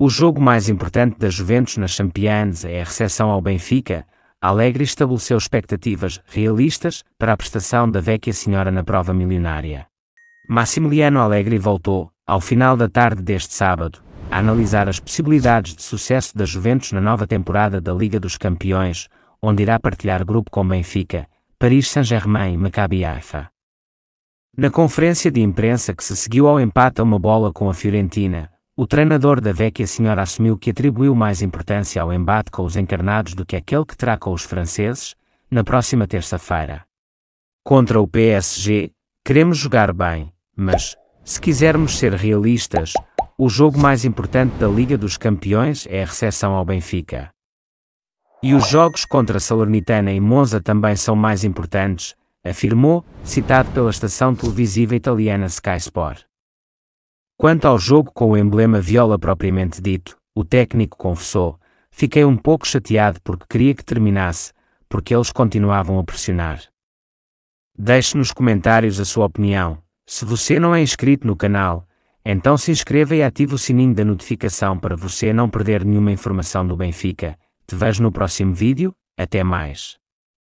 O jogo mais importante da Juventus na Champions é a recepção ao Benfica. Alegre estabeleceu expectativas realistas para a prestação da Vecchia Senhora na prova milionária. Massimiliano Alegre voltou, ao final da tarde deste sábado, a analisar as possibilidades de sucesso da Juventus na nova temporada da Liga dos Campeões, onde irá partilhar grupo com Benfica, Paris Saint-Germain e Maccabi Haifa. Na conferência de imprensa que se seguiu ao empate a uma bola com a Fiorentina, o treinador da Vecchia senhora assumiu que atribuiu mais importância ao embate com os encarnados do que aquele que terá com os franceses, na próxima terça-feira. Contra o PSG, queremos jogar bem, mas, se quisermos ser realistas, o jogo mais importante da Liga dos Campeões é a recepção ao Benfica. E os jogos contra Salernitana e Monza também são mais importantes, afirmou, citado pela estação televisiva italiana Sky Sport. Quanto ao jogo com o emblema viola propriamente dito, o técnico confessou: fiquei um pouco chateado porque queria que terminasse, porque eles continuavam a pressionar. Deixe nos comentários a sua opinião. Se você não é inscrito no canal, então se inscreva e ative o sininho da notificação para você não perder nenhuma informação do Benfica. Te vejo no próximo vídeo, até mais.